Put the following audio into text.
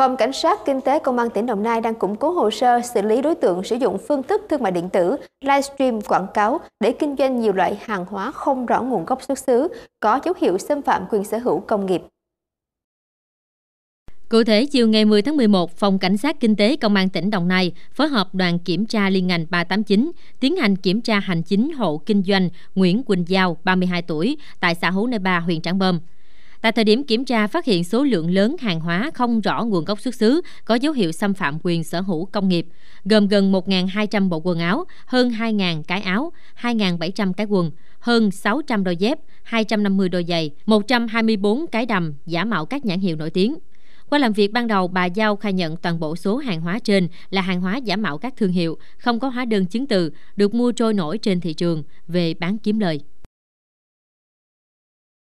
Phòng Cảnh sát Kinh tế Công an tỉnh Đồng Nai đang củng cố hồ sơ xử lý đối tượng sử dụng phương thức thương mại điện tử, livestream quảng cáo để kinh doanh nhiều loại hàng hóa không rõ nguồn gốc xuất xứ, có dấu hiệu xâm phạm quyền sở hữu công nghiệp. Cụ thể, chiều ngày 10 tháng 11, Phòng Cảnh sát Kinh tế Công an tỉnh Đồng Nai phối hợp đoàn kiểm tra liên ngành 389 tiến hành kiểm tra hành chính hộ kinh doanh Nguyễn Quỳnh Giao, 32 tuổi, tại xã Hố Nê Ba, huyện Trảng Bom. Tại thời điểm kiểm tra phát hiện số lượng lớn hàng hóa không rõ nguồn gốc xuất xứ, có dấu hiệu xâm phạm quyền sở hữu công nghiệp, gồm gần 1.200 bộ quần áo, hơn 2.000 cái áo, 2.700 cái quần, hơn 600 đôi dép, 250 đôi giày, 124 cái đầm giả mạo các nhãn hiệu nổi tiếng. Qua làm việc ban đầu, bà Giao khai nhận toàn bộ số hàng hóa trên là hàng hóa giả mạo các thương hiệu, không có hóa đơn chứng từ, được mua trôi nổi trên thị trường về bán kiếm lời.